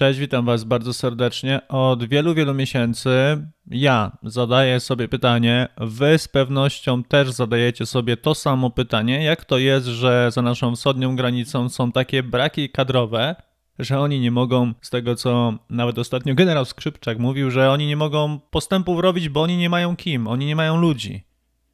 Cześć, witam Was bardzo serdecznie. Od wielu, wielu miesięcy ja zadaję sobie pytanie, Wy z pewnością też zadajecie sobie to samo pytanie, jak to jest, że za naszą wschodnią granicą są takie braki kadrowe, że oni nie mogą, z tego co nawet ostatnio generał Skrzypczak mówił, że oni nie mogą postępów robić, bo oni nie mają kim, oni nie mają ludzi.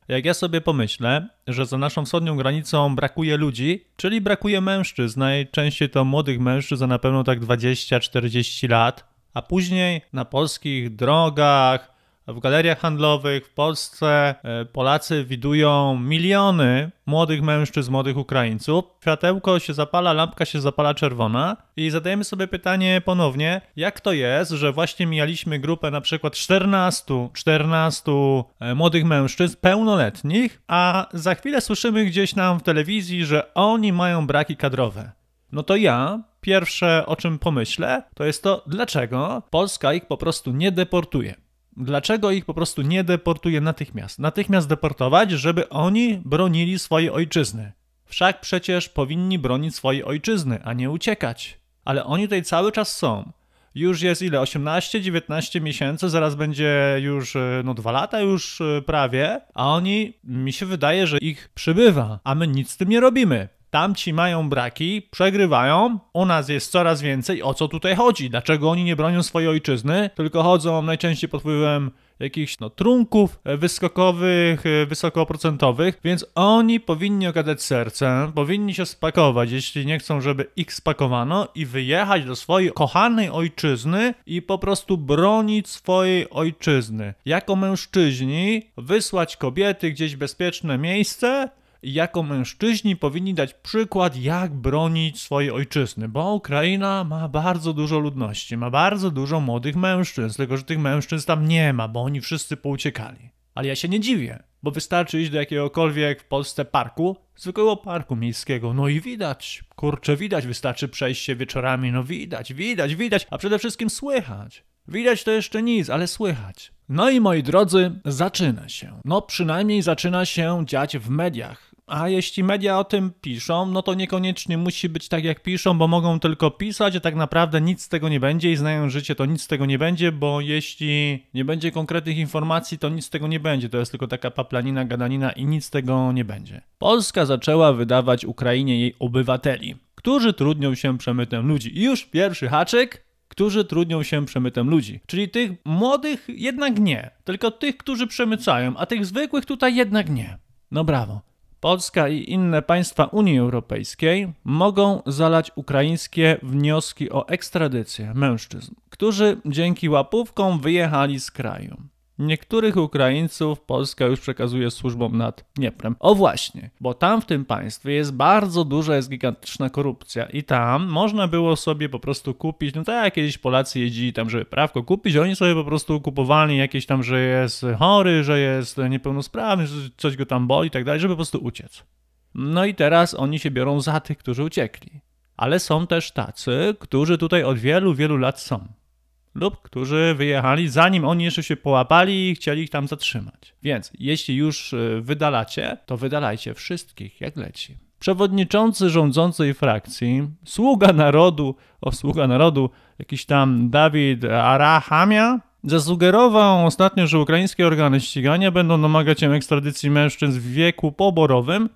Jak ja sobie pomyślę, że za naszą wschodnią granicą brakuje ludzi, czyli brakuje mężczyzn, najczęściej to młodych mężczyzn, na pewno tak 20-40 lat, a później na polskich drogach, w galeriach handlowych w Polsce e, Polacy widują miliony młodych mężczyzn, młodych Ukraińców. Światełko się zapala, lampka się zapala czerwona i zadajemy sobie pytanie ponownie, jak to jest, że właśnie mijaliśmy grupę na przykład 14, 14 e, młodych mężczyzn pełnoletnich, a za chwilę słyszymy gdzieś nam w telewizji, że oni mają braki kadrowe. No to ja pierwsze o czym pomyślę, to jest to, dlaczego Polska ich po prostu nie deportuje. Dlaczego ich po prostu nie deportuje natychmiast? Natychmiast deportować, żeby oni bronili swojej ojczyzny. Wszak przecież powinni bronić swojej ojczyzny, a nie uciekać. Ale oni tutaj cały czas są. Już jest ile? 18-19 miesięcy, zaraz będzie już e, no 2 lata już e, prawie, a oni mi się wydaje, że ich przybywa, a my nic z tym nie robimy. Tamci mają braki, przegrywają, u nas jest coraz więcej. O co tutaj chodzi? Dlaczego oni nie bronią swojej ojczyzny, tylko chodzą najczęściej pod wpływem jakichś no, trunków e, wyskokowych, e, wysokoprocentowych, więc oni powinni okazać serce, powinni się spakować, jeśli nie chcą, żeby ich spakowano i wyjechać do swojej kochanej ojczyzny i po prostu bronić swojej ojczyzny. Jako mężczyźni wysłać kobiety gdzieś w bezpieczne miejsce, jako mężczyźni powinni dać przykład, jak bronić swojej ojczyzny, bo Ukraina ma bardzo dużo ludności, ma bardzo dużo młodych mężczyzn, tylko że tych mężczyzn tam nie ma, bo oni wszyscy pouciekali. Ale ja się nie dziwię, bo wystarczy iść do jakiegokolwiek w Polsce parku, zwykłego parku miejskiego, no i widać, kurczę, widać, wystarczy przejść się wieczorami, no widać, widać, widać, a przede wszystkim słychać. Widać to jeszcze nic, ale słychać. No i moi drodzy, zaczyna się. No przynajmniej zaczyna się dziać w mediach. A jeśli media o tym piszą, no to niekoniecznie musi być tak jak piszą, bo mogą tylko pisać, a tak naprawdę nic z tego nie będzie i znają życie, to nic z tego nie będzie, bo jeśli nie będzie konkretnych informacji, to nic z tego nie będzie. To jest tylko taka paplanina, gadanina i nic z tego nie będzie. Polska zaczęła wydawać Ukrainie jej obywateli, którzy trudnią się przemytem ludzi. I już pierwszy haczyk którzy trudnią się przemytem ludzi. Czyli tych młodych jednak nie, tylko tych, którzy przemycają, a tych zwykłych tutaj jednak nie. No brawo. Polska i inne państwa Unii Europejskiej mogą zalać ukraińskie wnioski o ekstradycję mężczyzn, którzy dzięki łapówkom wyjechali z kraju. Niektórych Ukraińców Polska już przekazuje służbom nad Dnieprem. O właśnie, bo tam w tym państwie jest bardzo duża, jest gigantyczna korupcja i tam można było sobie po prostu kupić, no tak jak kiedyś Polacy jeździli tam, żeby prawko kupić, oni sobie po prostu kupowali jakieś tam, że jest chory, że jest niepełnosprawny, że coś go tam boli i tak dalej, żeby po prostu uciec. No i teraz oni się biorą za tych, którzy uciekli. Ale są też tacy, którzy tutaj od wielu, wielu lat są lub którzy wyjechali zanim oni jeszcze się połapali i chcieli ich tam zatrzymać. Więc jeśli już e, wydalacie, to wydalajcie wszystkich jak leci. Przewodniczący rządzącej frakcji, sługa narodu, o sługa narodu, jakiś tam Dawid Arahamia, zasugerował ostatnio, że ukraińskie organy ścigania będą domagać się ekstradycji mężczyzn w wieku poborowym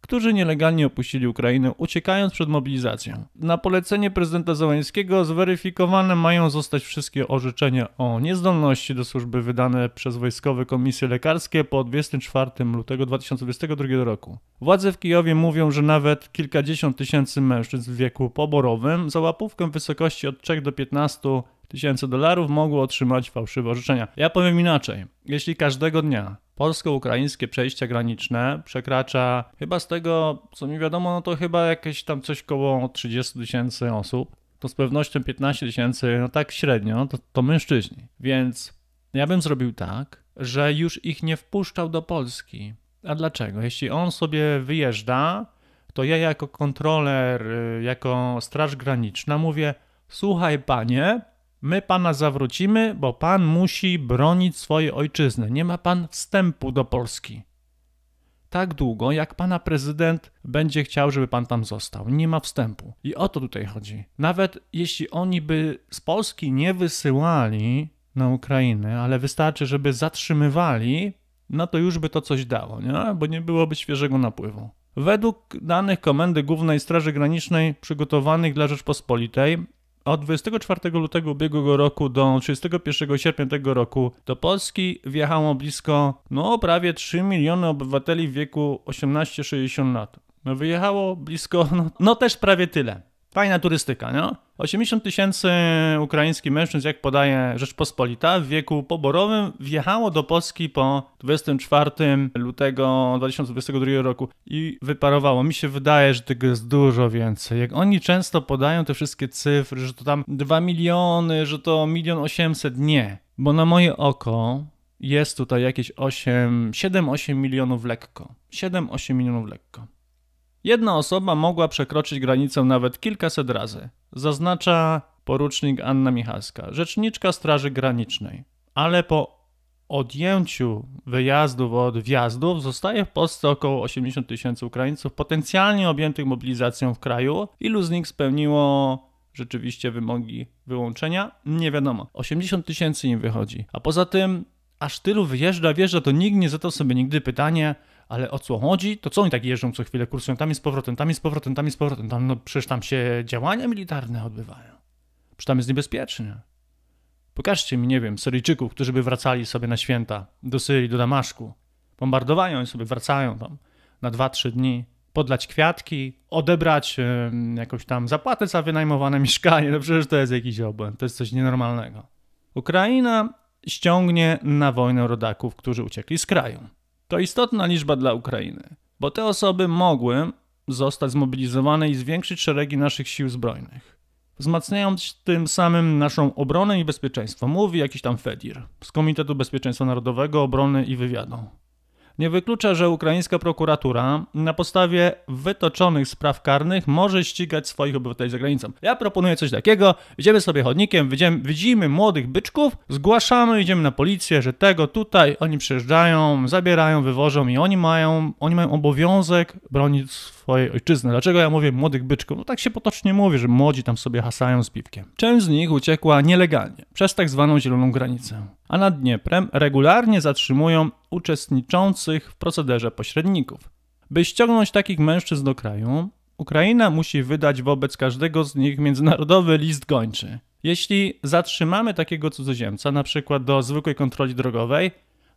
którzy nielegalnie opuścili Ukrainę, uciekając przed mobilizacją. Na polecenie prezydenta Załęckiego zweryfikowane mają zostać wszystkie orzeczenia o niezdolności do służby wydane przez Wojskowe Komisje Lekarskie po 24 lutego 2022 roku. Władze w Kijowie mówią, że nawet kilkadziesiąt tysięcy mężczyzn w wieku poborowym za łapówkę w wysokości od 3 do 15 tysięcy dolarów mogło otrzymać fałszywe orzeczenia. Ja powiem inaczej. Jeśli każdego dnia polsko-ukraińskie przejście graniczne przekracza chyba z tego, co mi wiadomo, no to chyba jakieś tam coś koło 30 tysięcy osób, to z pewnością 15 tysięcy, no tak średnio, no to, to mężczyźni. Więc ja bym zrobił tak, że już ich nie wpuszczał do Polski. A dlaczego? Jeśli on sobie wyjeżdża, to ja jako kontroler, y, jako straż graniczna mówię: Słuchaj, panie, My pana zawrócimy, bo pan musi bronić swojej ojczyzny. Nie ma pan wstępu do Polski. Tak długo, jak pana prezydent będzie chciał, żeby pan tam został. Nie ma wstępu. I o to tutaj chodzi. Nawet jeśli oni by z Polski nie wysyłali na Ukrainę, ale wystarczy, żeby zatrzymywali, no to już by to coś dało, nie? bo nie byłoby świeżego napływu. Według danych Komendy Głównej Straży Granicznej przygotowanych dla Rzeczpospolitej od 24 lutego ubiegłego roku do 31 sierpnia tego roku do Polski wjechało blisko, no prawie 3 miliony obywateli w wieku 18-60 lat. No wyjechało blisko, no, no też prawie tyle. Fajna turystyka, no. 80 tysięcy ukraińskich mężczyzn, jak podaje Rzeczpospolita, w wieku poborowym wjechało do Polski po 24 lutego 2022 roku i wyparowało. Mi się wydaje, że tego jest dużo więcej. Jak oni często podają te wszystkie cyfry, że to tam 2 miliony, że to milion 800, nie. Bo na moje oko jest tutaj jakieś 8, 7-8 milionów lekko. 7-8 milionów lekko. Jedna osoba mogła przekroczyć granicę nawet kilkaset razy, zaznacza porucznik Anna Michalska, rzeczniczka Straży Granicznej. Ale po odjęciu wyjazdów od wjazdów zostaje w Polsce około 80 tysięcy Ukraińców potencjalnie objętych mobilizacją w kraju. Ilu z nich spełniło rzeczywiście wymogi wyłączenia? Nie wiadomo. 80 tysięcy im wychodzi. A poza tym aż tylu wyjeżdża, wjeżdża, to nikt nie zadał sobie nigdy pytanie, ale o co chodzi, to co oni tak jeżdżą co chwilę, kursują tam i z powrotem, tam i z powrotem, tam i z powrotem, tam, no przecież tam się działania militarne odbywają. Przecież tam jest niebezpiecznie. Pokażcie mi, nie wiem, Syryjczyków, którzy by wracali sobie na święta do Syrii, do Damaszku. Bombardowają i sobie wracają tam na 2-3 dni, podlać kwiatki, odebrać um, jakąś tam zapłatę za wynajmowane mieszkanie. No przecież to jest jakiś obłęd, to jest coś nienormalnego. Ukraina ściągnie na wojnę rodaków, którzy uciekli z kraju. To istotna liczba dla Ukrainy, bo te osoby mogły zostać zmobilizowane i zwiększyć szeregi naszych sił zbrojnych, wzmacniając tym samym naszą obronę i bezpieczeństwo, mówi jakiś tam Fedir z Komitetu Bezpieczeństwa Narodowego, Obrony i Wywiadu. Nie wyklucza, że ukraińska prokuratura na podstawie wytoczonych spraw karnych może ścigać swoich obywateli za granicą. Ja proponuję coś takiego, idziemy sobie chodnikiem, widzimy, widzimy młodych byczków, zgłaszamy, idziemy na policję, że tego tutaj, oni przyjeżdżają, zabierają, wywożą i oni mają, oni mają obowiązek bronić swojej ojczyzny. Dlaczego ja mówię młodych byczków? No tak się potocznie mówi, że młodzi tam sobie hasają z piwkiem. Część z nich uciekła nielegalnie, przez tak zwaną zieloną granicę. A nad Dnieprem regularnie zatrzymują uczestniczących w procederze pośredników. By ściągnąć takich mężczyzn do kraju, Ukraina musi wydać wobec każdego z nich międzynarodowy list gończy. Jeśli zatrzymamy takiego cudzoziemca, na przykład do zwykłej kontroli drogowej,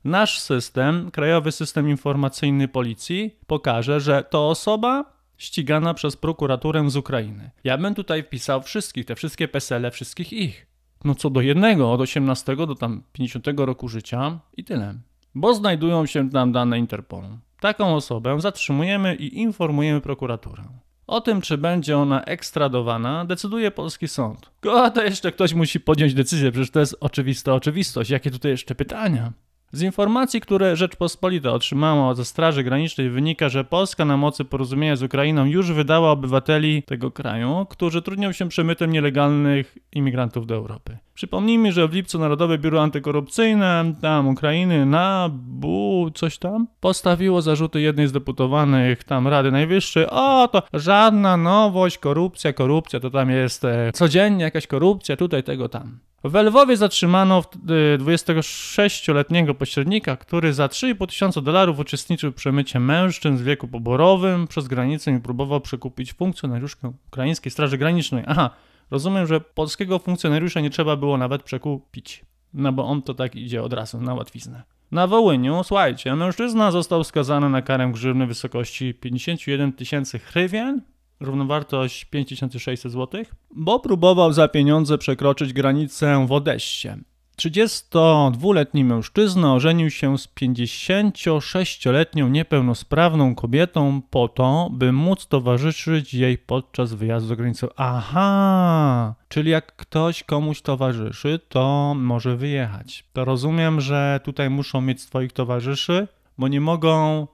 nasz system, Krajowy System Informacyjny Policji, pokaże, że to osoba ścigana przez prokuraturę z Ukrainy. Ja bym tutaj wpisał wszystkich, te wszystkie PESEL-e, wszystkich ich. No co do jednego, od 18 do tam 50 roku życia i tyle. Bo znajdują się tam dane Interpolu. Taką osobę zatrzymujemy i informujemy prokuraturę. O tym, czy będzie ona ekstradowana, decyduje polski sąd. Go, a to jeszcze ktoś musi podjąć decyzję, przecież to jest oczywista oczywistość. Jakie tutaj jeszcze pytania? Z informacji, które Rzeczpospolita otrzymała od Straży Granicznej wynika, że Polska na mocy porozumienia z Ukrainą już wydała obywateli tego kraju, którzy trudnią się przemytem nielegalnych imigrantów do Europy. Przypomnijmy, że w lipcu Narodowe Biuro Antykorupcyjne, tam Ukrainy, na NABU, coś tam, postawiło zarzuty jednej z deputowanych tam Rady Najwyższej. O, to żadna nowość, korupcja, korupcja, to tam jest e, codziennie jakaś korupcja, tutaj, tego, tam. W Lwowie zatrzymano 26-letniego y, pośrednika, który za 3,5 tysiąca dolarów uczestniczył w przemycie mężczyzn w wieku poborowym przez granicę i próbował przekupić funkcjonariuszkę ukraińskiej Straży Granicznej. Aha, rozumiem, że polskiego funkcjonariusza nie trzeba było nawet przekupić, no bo on to tak idzie od razu na łatwiznę. Na Wołyniu, słuchajcie, mężczyzna został skazany na karę grzywny w wysokości 51 tysięcy hrywien równowartość 5600 zł, bo próbował za pieniądze przekroczyć granicę w Odeście. 32-letni mężczyzna ożenił się z 56-letnią niepełnosprawną kobietą po to, by móc towarzyszyć jej podczas wyjazdu za granicę. Aha! Czyli jak ktoś komuś towarzyszy, to może wyjechać. To rozumiem, że tutaj muszą mieć swoich towarzyszy, bo nie mogą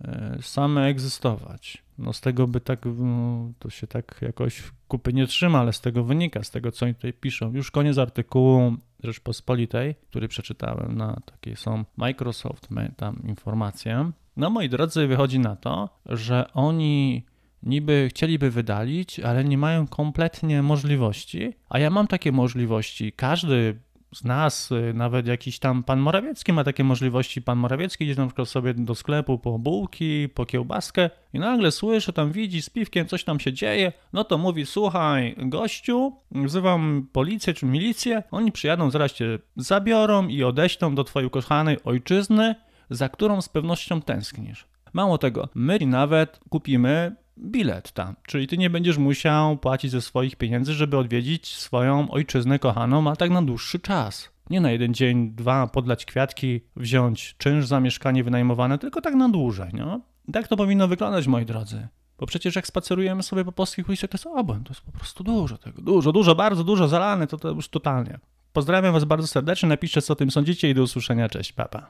e, same egzystować no z tego by tak, no, to się tak jakoś kupy nie trzyma, ale z tego wynika, z tego co oni tutaj piszą. Już koniec artykułu Rzeczpospolitej, który przeczytałem na takie są Microsoft, tam informacje. No moi drodzy, wychodzi na to, że oni niby chcieliby wydalić, ale nie mają kompletnie możliwości, a ja mam takie możliwości. Każdy z nas, y, nawet jakiś tam pan Morawiecki ma takie możliwości. Pan Morawiecki idzie na przykład sobie do sklepu po bułki, po kiełbaskę i nagle słyszy, tam widzi z piwkiem, coś tam się dzieje. No to mówi: Słuchaj, gościu, wzywam policję czy milicję, oni przyjadą, zaraz cię zabiorą i odeślą do twojej ukochanej ojczyzny, za którą z pewnością tęsknisz. Mało tego, my nawet kupimy bilet tam. Czyli ty nie będziesz musiał płacić ze swoich pieniędzy, żeby odwiedzić swoją ojczyznę kochaną, a tak na dłuższy czas. Nie na jeden dzień, dwa, podlać kwiatki, wziąć czynsz za mieszkanie wynajmowane, tylko tak na dłużej, no. Tak to powinno wyglądać, moi drodzy. Bo przecież jak spacerujemy sobie po polskich ulicach, to jest obłęd, to jest po prostu dużo tego, dużo, dużo, bardzo dużo, zalane, to, to już totalnie. Pozdrawiam was bardzo serdecznie, napiszcie co o tym sądzicie i do usłyszenia, cześć, papa.